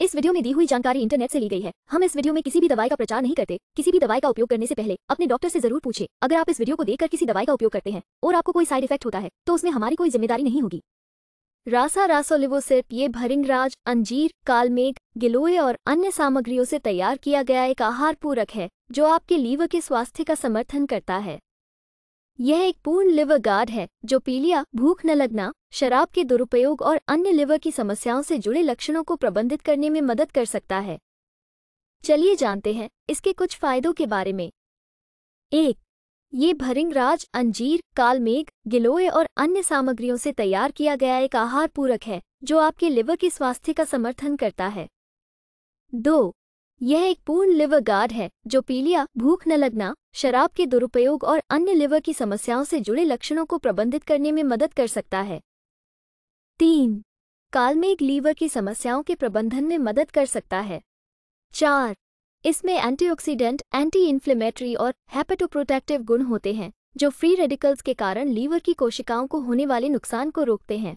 इस वीडियो में दी हुई जानकारी इंटरनेट से ली गई है हम इस वीडियो में किसी भी दवाई का प्रचार नहीं करते किसी भी दवाई का उपयोग करने से पहले अपने डॉक्टर से जरूर पूछे अगर आप इस वीडियो को देखकर किसी दवाई का उपयोग करते हैं और आपको कोई साइड इफेक्ट होता है तो उसमें हमारी कोई जिम्मेदारी नहीं होगी रासा रासोलिवोसिप ये भरिंगराज अंजीर कालमेघ गिलोय और अन्य सामग्रियों से तैयार किया गया एक आहार पूरक है जो आपके लीवर के स्वास्थ्य का समर्थन करता है यह एक पूर्ण लिवर गार्ड है जो पीलिया भूख न लगना शराब के दुरुपयोग और अन्य लिवर की समस्याओं से जुड़े लक्षणों को प्रबंधित करने में मदद कर सकता है चलिए जानते हैं इसके कुछ फायदों के बारे में एक ये भरिंगराज अंजीर कालमेघ गिलोय और अन्य सामग्रियों से तैयार किया गया एक आहार पूरक है जो आपके लिवर के स्वास्थ्य का समर्थन करता है दो यह एक पूर्ण लिवर गार्ड है जो पीलिया भूख न लगना शराब के दुरुपयोग और अन्य लिवर की समस्याओं से जुड़े लक्षणों को प्रबंधित करने में मदद कर सकता है तीन कालमेघ लीवर की समस्याओं के प्रबंधन में मदद कर सकता है चार इसमें एंटीऑक्सीडेंट एंटी इन्फ्लेमेटरी और हैपेटोप्रोटेक्टिव गुण होते हैं जो फ्री रेडिकल्स के कारण लीवर की कोशिकाओं को होने वाले नुकसान को रोकते हैं